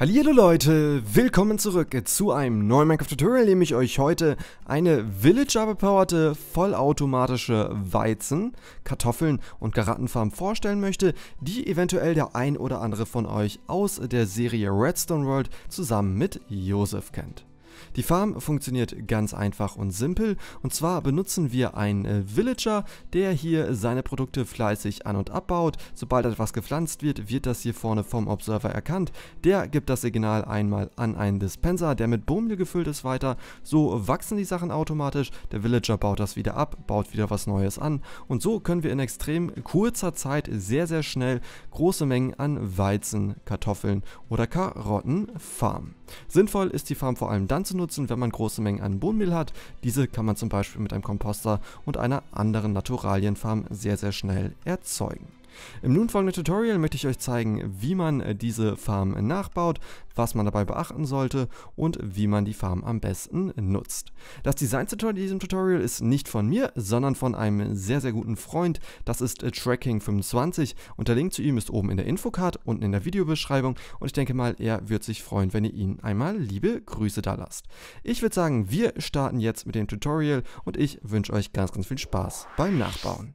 Hallo Leute, willkommen zurück zu einem neuen Minecraft Tutorial, in dem ich euch heute eine Villager bepowerte vollautomatische Weizen, Kartoffeln und Garottenfarm vorstellen möchte, die eventuell der ein oder andere von euch aus der Serie Redstone World zusammen mit Josef kennt. Die Farm funktioniert ganz einfach und simpel und zwar benutzen wir einen äh, Villager, der hier seine Produkte fleißig an- und abbaut. Sobald etwas gepflanzt wird, wird das hier vorne vom Observer erkannt. Der gibt das Signal einmal an einen Dispenser, der mit Bohnen gefüllt ist weiter. So wachsen die Sachen automatisch, der Villager baut das wieder ab, baut wieder was Neues an und so können wir in extrem kurzer Zeit sehr sehr schnell große Mengen an Weizen, Kartoffeln oder Karotten farmen. Sinnvoll ist die Farm vor allem dann zu nutzen, wenn man große Mengen an Bohnenmehl hat. Diese kann man zum Beispiel mit einem Komposter und einer anderen Naturalienfarm sehr, sehr schnell erzeugen. Im nun folgenden Tutorial möchte ich euch zeigen, wie man äh, diese Farm nachbaut, was man dabei beachten sollte und wie man die Farm am besten nutzt. Das Design-Tutorial in diesem Tutorial ist nicht von mir, sondern von einem sehr, sehr guten Freund. Das ist äh, Tracking25 und der Link zu ihm ist oben in der Infocard, unten in der Videobeschreibung und ich denke mal, er wird sich freuen, wenn ihr ihn einmal liebe Grüße da lasst. Ich würde sagen, wir starten jetzt mit dem Tutorial und ich wünsche euch ganz, ganz viel Spaß beim Nachbauen.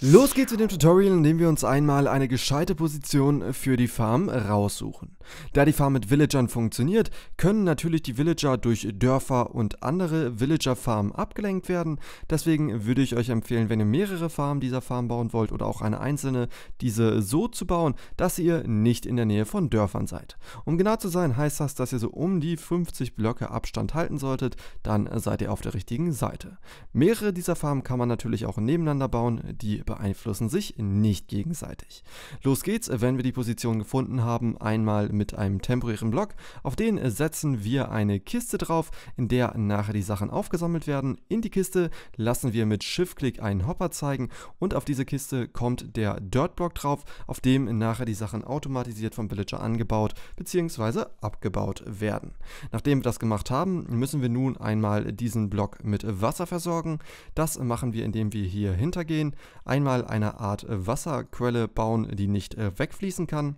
Los geht's mit dem Tutorial, in dem wir uns einmal eine gescheite Position für die Farm raussuchen. Da die Farm mit Villagern funktioniert, können natürlich die Villager durch Dörfer und andere Villager-Farmen abgelenkt werden. Deswegen würde ich euch empfehlen, wenn ihr mehrere Farmen dieser Farm bauen wollt oder auch eine einzelne, diese so zu bauen, dass ihr nicht in der Nähe von Dörfern seid. Um genau zu sein, heißt das, dass ihr so um die 50 Blöcke Abstand halten solltet, dann seid ihr auf der richtigen Seite. Mehrere dieser Farmen kann man natürlich auch nebeneinander bauen, die beeinflussen sich nicht gegenseitig. Los geht's, wenn wir die Position gefunden haben, einmal mit einem temporären Block. Auf den setzen wir eine Kiste drauf, in der nachher die Sachen aufgesammelt werden. In die Kiste lassen wir mit shift click einen Hopper zeigen und auf diese Kiste kommt der Dirt-Block drauf, auf dem nachher die Sachen automatisiert vom Villager angebaut bzw. abgebaut werden. Nachdem wir das gemacht haben, müssen wir nun einmal diesen Block mit Wasser versorgen. Das machen wir, indem wir hier hintergehen, ein einmal eine Art äh, Wasserquelle bauen, die nicht äh, wegfließen kann.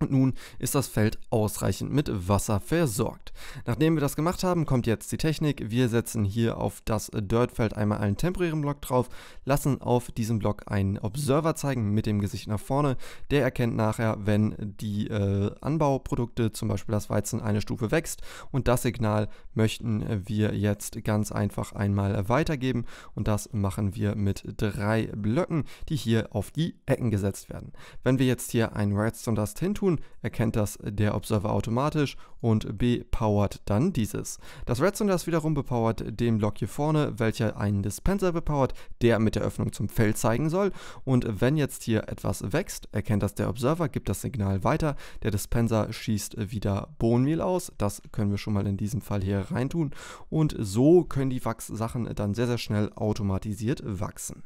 Und nun ist das Feld ausreichend mit Wasser versorgt. Nachdem wir das gemacht haben, kommt jetzt die Technik. Wir setzen hier auf das Dirtfeld einmal einen temporären Block drauf, lassen auf diesem Block einen Observer zeigen mit dem Gesicht nach vorne. Der erkennt nachher, wenn die äh, Anbauprodukte, zum Beispiel das Weizen, eine Stufe wächst. Und das Signal möchten wir jetzt ganz einfach einmal weitergeben. Und das machen wir mit drei Blöcken, die hier auf die Ecken gesetzt werden. Wenn wir jetzt hier ein Redstone Dust hin tun, tun, erkennt das der Observer automatisch und bepowert dann dieses. Das Redstone das wiederum bepowert den Block hier vorne, welcher einen Dispenser bepowert, der mit der Öffnung zum Feld zeigen soll. Und wenn jetzt hier etwas wächst, erkennt das der Observer, gibt das Signal weiter, der Dispenser schießt wieder Bohnenmehl aus. Das können wir schon mal in diesem Fall hier reintun. Und so können die Wachssachen dann sehr, sehr schnell automatisiert wachsen.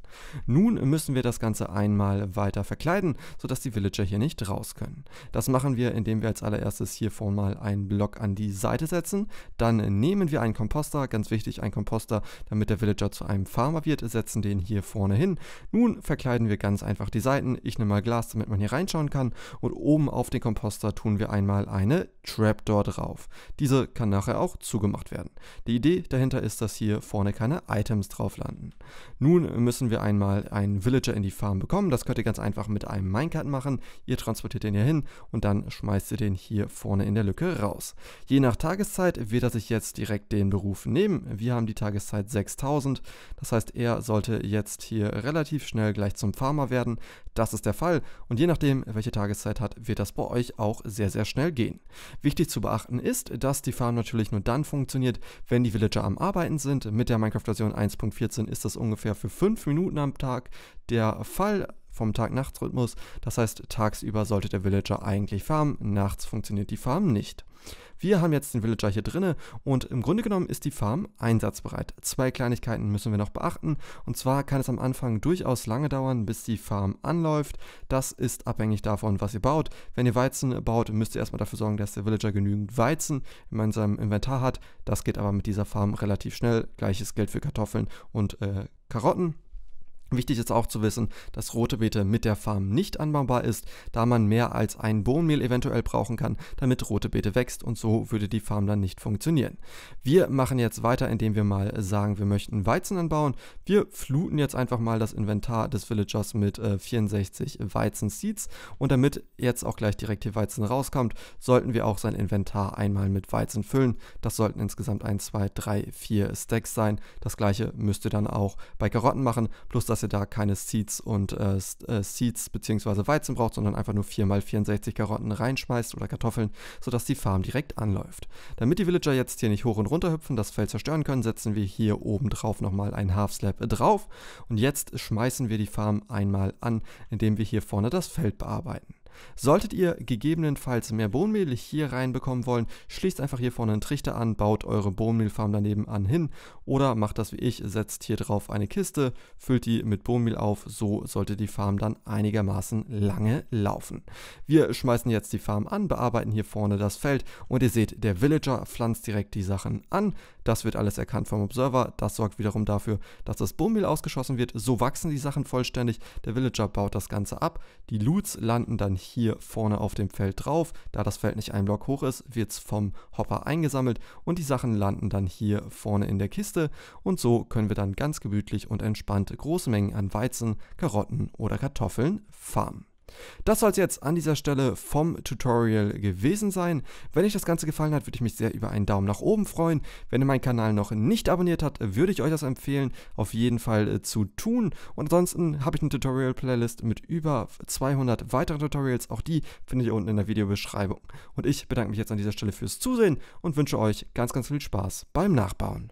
Nun müssen wir das Ganze einmal weiter verkleiden, sodass die Villager hier nicht raus können. Das machen wir, indem wir als allererstes hier vorne mal einen Block an die Seite setzen. Dann nehmen wir einen Komposter, ganz wichtig, einen Komposter, damit der Villager zu einem Farmer wird, setzen den hier vorne hin. Nun verkleiden wir ganz einfach die Seiten. Ich nehme mal Glas, damit man hier reinschauen kann. Und oben auf den Komposter tun wir einmal eine Trapdoor drauf. Diese kann nachher auch zugemacht werden. Die Idee dahinter ist, dass hier vorne keine Items drauf landen. Nun müssen wir einmal einen Villager in die Farm bekommen. Das könnt ihr ganz einfach mit einem Minecart machen. Ihr transportiert den hier hin und dann schmeißt ihr den hier vorne in der Lücke raus. Je nach Tageszeit wird er sich jetzt direkt den Beruf nehmen. Wir haben die Tageszeit 6000, das heißt er sollte jetzt hier relativ schnell gleich zum Farmer werden. Das ist der Fall und je nachdem welche Tageszeit hat, wird das bei euch auch sehr sehr schnell gehen. Wichtig zu beachten ist, dass die Farm natürlich nur dann funktioniert, wenn die Villager am Arbeiten sind. Mit der Minecraft Version 1.14 ist das ungefähr für 5 Minuten am Tag der Fall vom tag nachts rhythmus Das heißt, tagsüber sollte der Villager eigentlich farmen, nachts funktioniert die Farm nicht. Wir haben jetzt den Villager hier drinne und im Grunde genommen ist die Farm einsatzbereit. Zwei Kleinigkeiten müssen wir noch beachten und zwar kann es am Anfang durchaus lange dauern, bis die Farm anläuft. Das ist abhängig davon, was ihr baut. Wenn ihr Weizen baut, müsst ihr erstmal dafür sorgen, dass der Villager genügend Weizen in seinem Inventar hat. Das geht aber mit dieser Farm relativ schnell. Gleiches gilt für Kartoffeln und äh, Karotten. Wichtig ist auch zu wissen, dass rote Beete mit der Farm nicht anbaubar ist, da man mehr als ein Bohnenmehl eventuell brauchen kann, damit rote Beete wächst und so würde die Farm dann nicht funktionieren. Wir machen jetzt weiter, indem wir mal sagen, wir möchten Weizen anbauen. Wir fluten jetzt einfach mal das Inventar des Villagers mit äh, 64 Weizen-Seeds und damit jetzt auch gleich direkt hier Weizen rauskommt, sollten wir auch sein Inventar einmal mit Weizen füllen. Das sollten insgesamt 1, 2, 3, 4 Stacks sein. Das gleiche müsst ihr dann auch bei Karotten machen, plus das dass ihr da keine Seeds und äh, äh Seeds bzw. Weizen braucht, sondern einfach nur 4x64 Karotten reinschmeißt oder Kartoffeln, sodass die Farm direkt anläuft. Damit die Villager jetzt hier nicht hoch und runter hüpfen, das Feld zerstören können, setzen wir hier oben drauf nochmal ein Half Slab drauf und jetzt schmeißen wir die Farm einmal an, indem wir hier vorne das Feld bearbeiten. Solltet ihr gegebenenfalls mehr Bohnenmehl hier reinbekommen wollen, schließt einfach hier vorne einen Trichter an, baut eure Bohnenmehlfarm daneben an hin oder macht das wie ich, setzt hier drauf eine Kiste, füllt die mit Bohnenmehl auf, so sollte die Farm dann einigermaßen lange laufen. Wir schmeißen jetzt die Farm an, bearbeiten hier vorne das Feld und ihr seht, der Villager pflanzt direkt die Sachen an, das wird alles erkannt vom Observer, das sorgt wiederum dafür, dass das Bohnenmehl ausgeschossen wird, so wachsen die Sachen vollständig, der Villager baut das Ganze ab, die Loots landen dann hier hier vorne auf dem Feld drauf. Da das Feld nicht ein Block hoch ist, wird es vom Hopper eingesammelt und die Sachen landen dann hier vorne in der Kiste. Und so können wir dann ganz gemütlich und entspannt große Mengen an Weizen, Karotten oder Kartoffeln farmen. Das soll es jetzt an dieser Stelle vom Tutorial gewesen sein. Wenn euch das Ganze gefallen hat, würde ich mich sehr über einen Daumen nach oben freuen. Wenn ihr meinen Kanal noch nicht abonniert habt, würde ich euch das empfehlen, auf jeden Fall äh, zu tun. Und ansonsten habe ich eine Tutorial-Playlist mit über 200 weiteren Tutorials. Auch die findet ihr unten in der Videobeschreibung. Und ich bedanke mich jetzt an dieser Stelle fürs Zusehen und wünsche euch ganz, ganz viel Spaß beim Nachbauen.